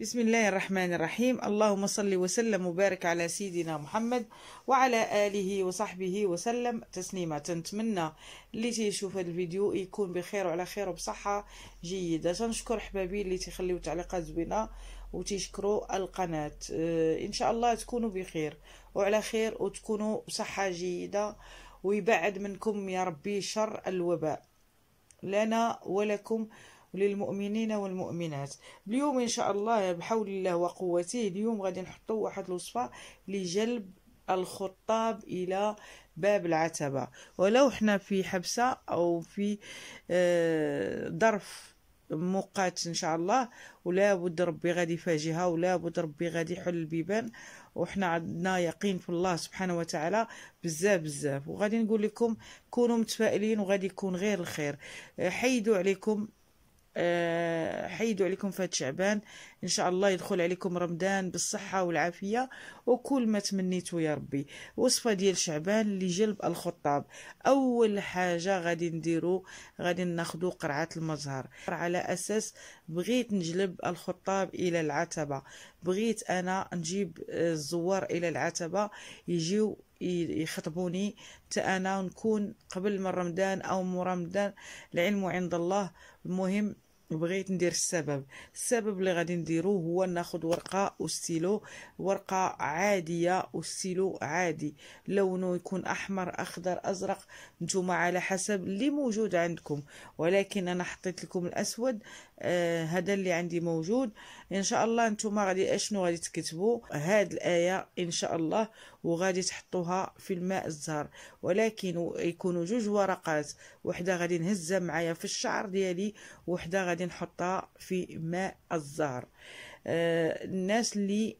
بسم الله الرحمن الرحيم اللهم صل وسلم وبارك على سيدنا محمد وعلى آله وصحبه وسلم تسليما تنتمنى اللي تيشوف هذا الفيديو يكون بخير وعلى خير وبصحة جيدة تنشكر حبابي اللي تيخليو تعليقات زوينة وتشكروا القناة آه، إن شاء الله تكونوا بخير وعلى خير وتكونوا بصحة جيدة ويبعد منكم يا ربي شر الوباء لنا ولكم وللمؤمنين والمؤمنات اليوم ان شاء الله بحول الله وقوته اليوم غادي نحطوا واحد الوصفه لجلب الخطاب الى باب العتبه ولو حنا في حبسه او في آه، ظرف مؤقت ان شاء الله ولا بد ربي غادي يفاجئها ولا بد ربي غادي يحل البيبان وحنا عندنا يقين في الله سبحانه وتعالى بزاف بزاف وغادي نقول لكم كونوا متفائلين وغادي يكون غير الخير آه، حيدوا عليكم آه، حيدوا عليكم فهاد شعبان ان شاء الله يدخل عليكم رمضان بالصحه والعافيه وكل ما تمنيتو يا ربي وصفه ديال شعبان لجلب الخطاب اول حاجه غادي نديرو غادي ناخدو قرعه المزهر على اساس بغيت نجلب الخطاب الى العتبه بغيت انا نجيب الزوار الى العتبه يجيو يخطبوني حتى انا نكون قبل من رمضان او رمضان العلم عند الله المهم بغيت ندير السبب السبب اللي غادي نديرو هو ناخد ورقه وستيلو ورقه عاديه وستيلو عادي لونه يكون احمر اخضر ازرق نتوما على حسب اللي موجود عندكم ولكن انا حطيت لكم الاسود آه، هذا اللي عندي موجود ان شاء الله نتوما غادي اشنو غادي تكتبوا هاد الايه ان شاء الله وغادي تحطوها في الماء الزهر ولكن يكونوا جوج ورقات وحده غادي نهزها معايا في الشعر ديالي وحده غادي غادي نحطها في ماء الزهر آه، الناس اللي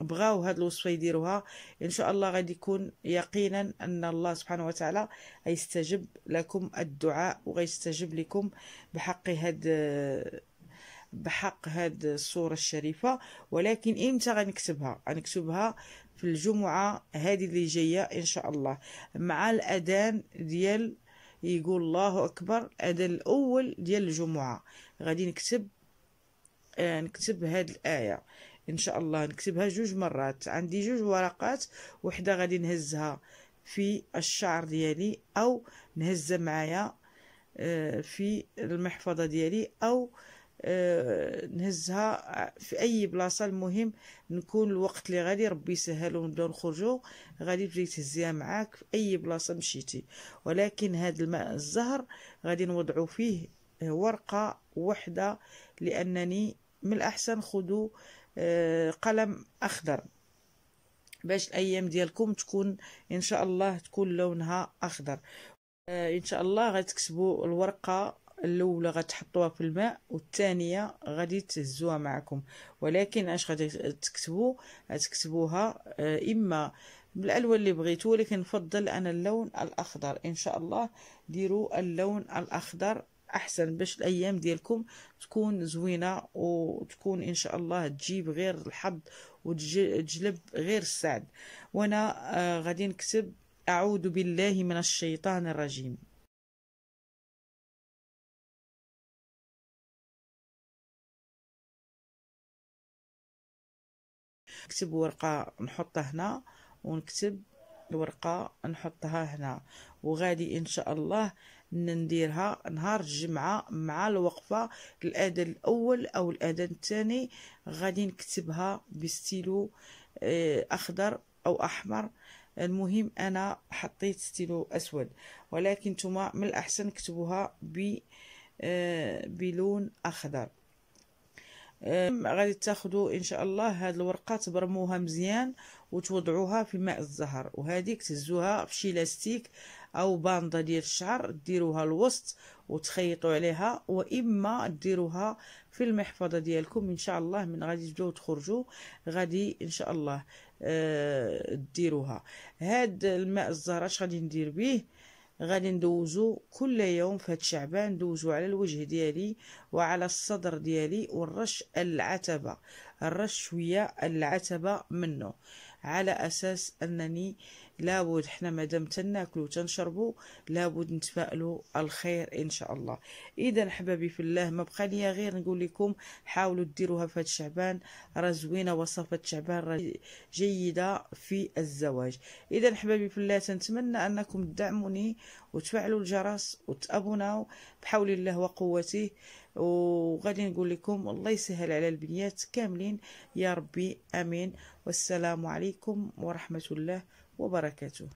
بغاو هاد الوصفه يديروها ان شاء الله غادي يكون يقينا ان الله سبحانه وتعالى غيستجب لكم الدعاء وغيستجب لكم بحق هاد بحق هاد الصوره الشريفه ولكن امتى غنكتبها غنكتبها في الجمعه هذه اللي جايه ان شاء الله مع الاذان ديال يقول الله أكبر هذا الأول ديال الجمعة غادي نكتب آه نكتب هاد الآية إن شاء الله نكتبها جوج مرات عندي جوج ورقات وحدة غادي نهزها في الشعر ديالي أو نهزها معايا آه في المحفظة ديالي أو آه نهزها في اي بلاصه المهم نكون الوقت اللي غادي ربي يسهل ونبداو نخرجوا غادي تجي تهزيها معاك في اي بلاصه مشيتي ولكن هذا الماء الزهر غادي نوضعوا فيه ورقه وحده لانني من الاحسن خذوا آه، قلم اخضر باش الايام ديالكم تكون ان شاء الله تكون لونها اخضر آه، ان شاء الله غتكتبوا الورقه الاولى غتحطوها في الماء والثانيه غادي تهزوها معكم ولكن اش غادي تكتبوا تكتبوها آه، اما بالالوان اللي بغيتو ولكن نفضل انا اللون الاخضر ان شاء الله ديروا اللون الاخضر احسن باش الايام ديالكم تكون زوينه وتكون ان شاء الله تجيب غير الحظ وتجلب غير السعد وانا آه، غادي نكتب اعوذ بالله من الشيطان الرجيم نكتب ورقة نحطها هنا ونكتب الورقة نحطها هنا وغادي إن شاء الله نديرها نهار الجمعة مع الوقفة الأذان الأول أو الأذان الثاني غادي نكتبها بستيلو آه، أخضر أو أحمر المهم أنا حطيت ستيلو أسود ولكن نتوما من الأحسن كتبوها آه، بلون أخضر غادي تاخذوا ان شاء الله هاد الورقه تبرموها مزيان وتوضعوها في ماء الزهر وهذيك تهزوها في شي لاستيك او باندا ديال الشعر ديروها الوسط وتخيطوا عليها واما ديروها في المحفظه ديالكم ان شاء الله من غادي تبداو تخرجوا غادي ان شاء الله أه، ديروها هاد الماء الزهر اش غادي ندير به غادي ندوزو كل يوم في هاد شعبان ندوزو على الوجه ديالي وعلى الصدر ديالي والرش العتبه الرش شويه العتبه منه على اساس انني لابد حنا مادام تناكلو تنشربو لابد نتفائلوا الخير ان شاء الله اذا حبابي في الله ما بقى ليا غير نقول لكم حاولوا ديروها في هاد شعبان راه زوينه وصفه شعبان جيده في الزواج اذا حبابي في الله تنتمنى انكم تدعموني وتفعلوا الجرس وتابوناو بحول الله وقوته وغادي نقول لكم الله يسهل على البنيات كاملين يا ربي امين والسلام عليكم ورحمه الله وبركاته